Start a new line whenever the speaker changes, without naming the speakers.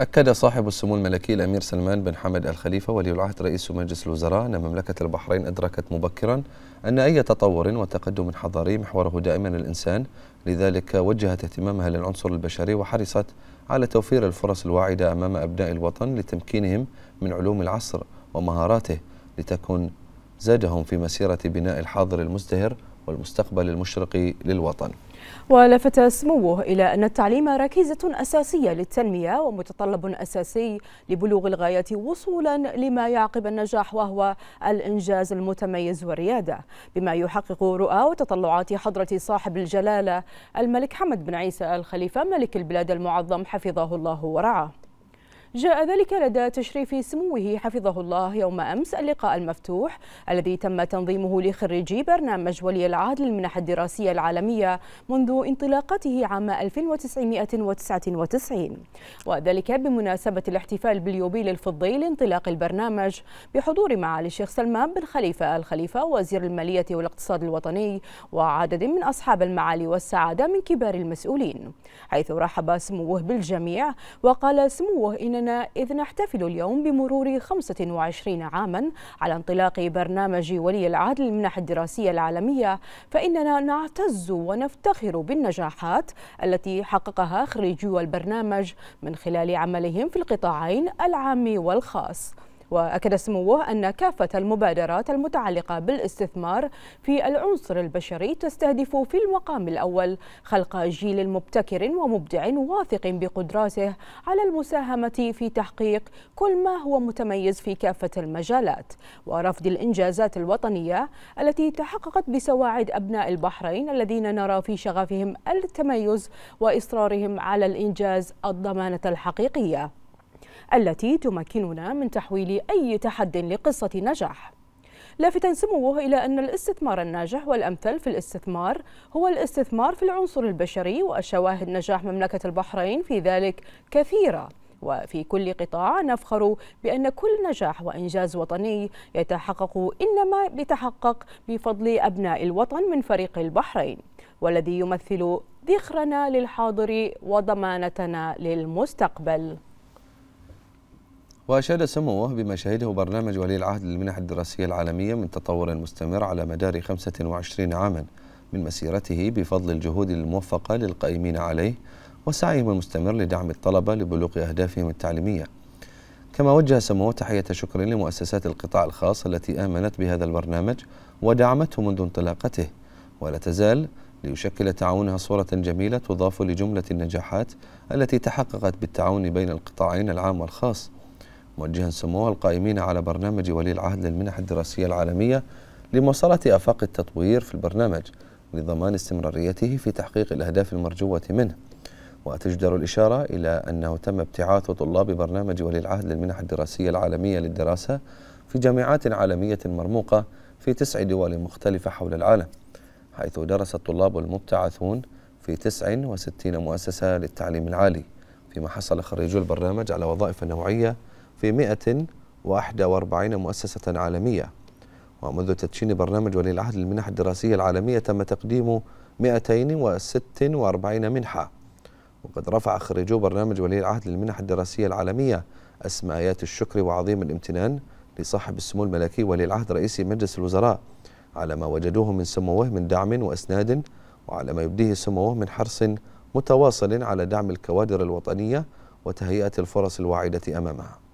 أكد صاحب السمو الملكي الأمير سلمان بن حمد الخليفة ولي العهد رئيس مجلس الوزراء أن مملكة البحرين أدركت مبكرا أن أي تطور وتقدم حضاري محوره دائما الإنسان لذلك وجهت اهتمامها للعنصر البشري وحرصت على توفير الفرص الواعدة أمام أبناء الوطن لتمكينهم من علوم العصر ومهاراته لتكون زادهم في مسيرة بناء الحاضر المزدهر والمستقبل المشرق للوطن
ولفت سموه إلى أن التعليم ركيزة أساسية للتنمية ومتطلب أساسي لبلوغ الغاية وصولا لما يعقب النجاح وهو الإنجاز المتميز والريادة بما يحقق رؤى وتطلعات حضرة صاحب الجلالة الملك حمد بن عيسى الخليفة ملك البلاد المعظم حفظه الله ورعاه جاء ذلك لدى تشريف سموه حفظه الله يوم أمس اللقاء المفتوح الذي تم تنظيمه لخريجي برنامج ولي العهد للمنح الدراسية العالمية منذ انطلاقته عام 1999 وذلك بمناسبة الاحتفال باليوبيل الفضي لانطلاق البرنامج بحضور معالي الشيخ سلمان بن خليفة الخليفة وزير المالية والاقتصاد الوطني وعدد من أصحاب المعالي والسعادة من كبار المسؤولين حيث رحب سموه بالجميع وقال سموه إن أذهاننا إذ نحتفل اليوم بمرور 25 عاما على انطلاق برنامج ولي العهد للمنح الدراسية العالمية فإننا نعتز ونفتخر بالنجاحات التي حققها خريجو البرنامج من خلال عملهم في القطاعين العام والخاص وأكد سموه أن كافة المبادرات المتعلقة بالاستثمار في العنصر البشري تستهدف في المقام الأول خلق جيل مبتكر ومبدع واثق بقدراته على المساهمة في تحقيق كل ما هو متميز في كافة المجالات ورفض الإنجازات الوطنية التي تحققت بسواعد أبناء البحرين الذين نرى في شغفهم التميز وإصرارهم على الإنجاز الضمانة الحقيقية التي تمكننا من تحويل أي تحد لقصة نجاح لافتا سموه إلى أن الاستثمار الناجح والأمثل في الاستثمار هو الاستثمار في العنصر البشري وشواهد نجاح مملكة البحرين في ذلك كثيرة وفي كل قطاع نفخر بأن كل نجاح وإنجاز وطني يتحقق إنما يتحقق بفضل أبناء الوطن من فريق البحرين والذي يمثل ذخرنا للحاضر وضمانتنا للمستقبل
وأشاد سموه بما برنامج ولي العهد للمنح الدراسية العالمية من تطور مستمر على مدار 25 عاما من مسيرته بفضل الجهود الموفقة للقائمين عليه وسعيهم المستمر لدعم الطلبة لبلوغ أهدافهم التعليمية كما وجه سموه تحية شكر لمؤسسات القطاع الخاص التي آمنت بهذا البرنامج ودعمته منذ انطلاقته ولا تزال ليشكل تعاونها صورة جميلة تضاف لجملة النجاحات التي تحققت بالتعاون بين القطاعين العام والخاص موجها سموه القائمين على برنامج ولي العهد للمنح الدراسية العالمية لمواصلة آفاق التطوير في البرنامج لضمان استمراريته في تحقيق الأهداف المرجوة منه وتجدر الإشارة إلى أنه تم ابتعاث طلاب برنامج ولي العهد للمنح الدراسية العالمية للدراسة في جامعات عالمية مرموقة في تسع دول مختلفة حول العالم حيث درس الطلاب المبتعثون في 69 مؤسسة للتعليم العالي فيما حصل خريجو البرنامج على وظائف نوعية في 141 مؤسسة عالمية ومنذ تدشين برنامج ولي العهد للمنح الدراسية العالمية تم تقديم 246 منحة وقد رفع خريجو برنامج ولي العهد للمنح الدراسية العالمية أسمى آيات الشكر وعظيم الامتنان لصاحب السمو الملكي ولي العهد رئيس مجلس الوزراء على ما وجدوه من سموه من دعم وإسناد وعلى ما يبديه سموه من حرص متواصل على دعم الكوادر الوطنية وتهيئة الفرص الواعدة أمامها